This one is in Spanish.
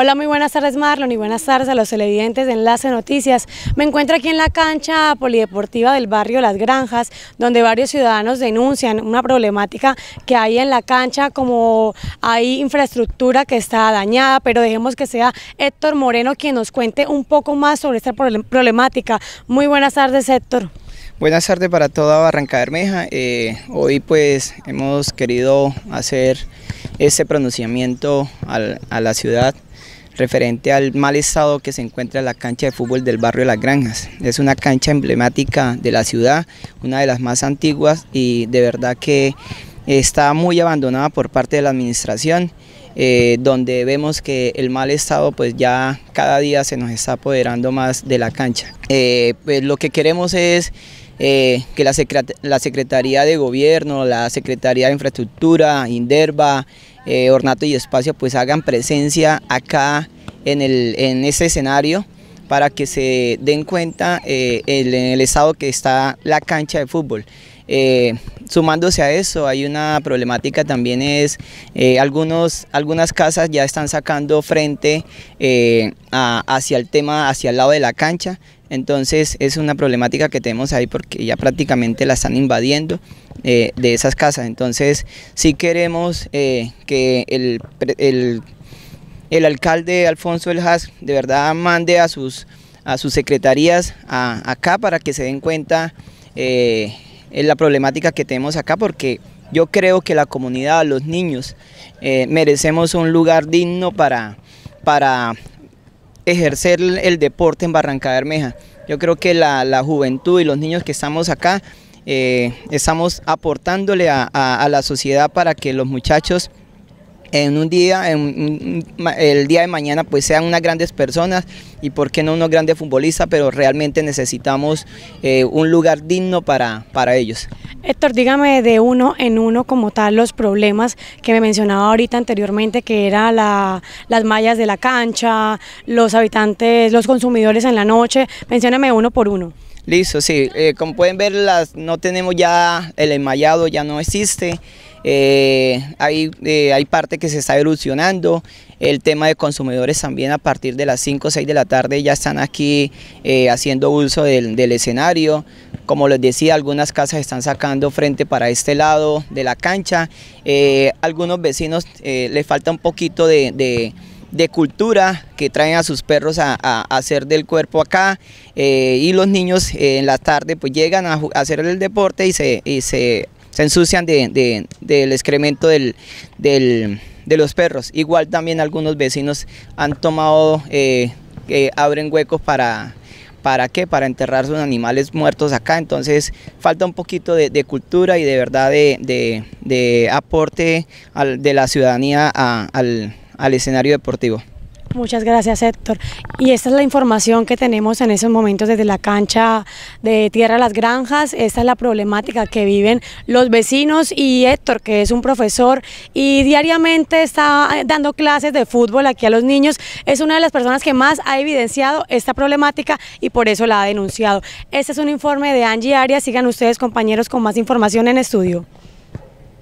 Hola, muy buenas tardes Marlon y buenas tardes a los televidentes de Enlace Noticias. Me encuentro aquí en la cancha polideportiva del barrio Las Granjas, donde varios ciudadanos denuncian una problemática que hay en la cancha, como hay infraestructura que está dañada, pero dejemos que sea Héctor Moreno quien nos cuente un poco más sobre esta problemática. Muy buenas tardes Héctor. Buenas tardes para toda Barranca Bermeja. Eh, hoy pues hemos querido hacer este pronunciamiento a la ciudad referente al mal estado que se encuentra la cancha de fútbol del barrio Las Granjas. Es una cancha emblemática de la ciudad, una de las más antiguas y de verdad que está muy abandonada por parte de la administración, eh, donde vemos que el mal estado pues ya cada día se nos está apoderando más de la cancha. Eh, pues lo que queremos es eh, que la, Secretaría de Gobierno, la Secretaría de Infraestructura, Inderva, eh, Ornato y Espacio, pues hagan presencia acá en, el, ese escenario para que se den cuenta eh, en el estado que está la cancha de fútbol. sumándose a eso, hay una problemática también es, algunos, algunas casas ya están sacando frente hacia el tema, hacia el lado de la cancha, entonces es una problemática que tenemos ahí porque ya prácticamente la están invadiendo eh, de esas casas. Entonces sí queremos eh, que el, el, alcalde Alfonso El de verdad mande a sus, a sus secretarías acá para que se den cuenta de eh, la problemática que tenemos acá porque yo creo que la comunidad, los niños, merecemos un lugar digno para, para ejercer el, deporte en Barranca Bermeja. Yo creo que la, juventud y los niños que estamos acá eh, estamos aportándole a la sociedad para que los muchachos en un día, en el día de mañana, pues sean unas grandes personas y por qué no unos grandes futbolistas, pero realmente necesitamos eh, un lugar digno para, para ellos. Héctor, dígame de uno en uno como tal los problemas que me mencionaba ahorita anteriormente, que eran las mallas de la cancha, los habitantes, los consumidores en la noche, mencióname uno por uno. Listo, sí, eh, como pueden ver, las, no tenemos ya el enmayado, ya no existe. Eh, hay, eh, hay parte que se está evolucionando, el tema de consumidores también a partir de las 5 o 6 de la tarde ya están aquí eh, haciendo uso del, escenario, como les decía, algunas casas están sacando frente para este lado de la cancha. algunos vecinos les falta un poquito de, cultura que traen a sus perros a, hacer del cuerpo acá. y los niños en la tarde pues llegan a, hacer el deporte y se se ensucian del excremento de los perros. Igual también algunos vecinos han tomado, eh, eh, abren huecos para... ¿Para qué? Para enterrar sus animales muertos acá. Entonces falta un poquito de, cultura y de verdad de, aporte de la ciudadanía al escenario deportivo. Muchas gracias Héctor. Y esta es la información que tenemos en esos momentos desde la cancha de Tierra Las Granjas. Esta es la problemática que viven los vecinos y Héctor, que es un profesor y diariamente está eh, dando clases de fútbol aquí a los niños, es una de las personas que más ha evidenciado esta problemática y por eso la ha denunciado. Este es un informe de Angie Arias. Sigan ustedes compañeros con más información en estudio.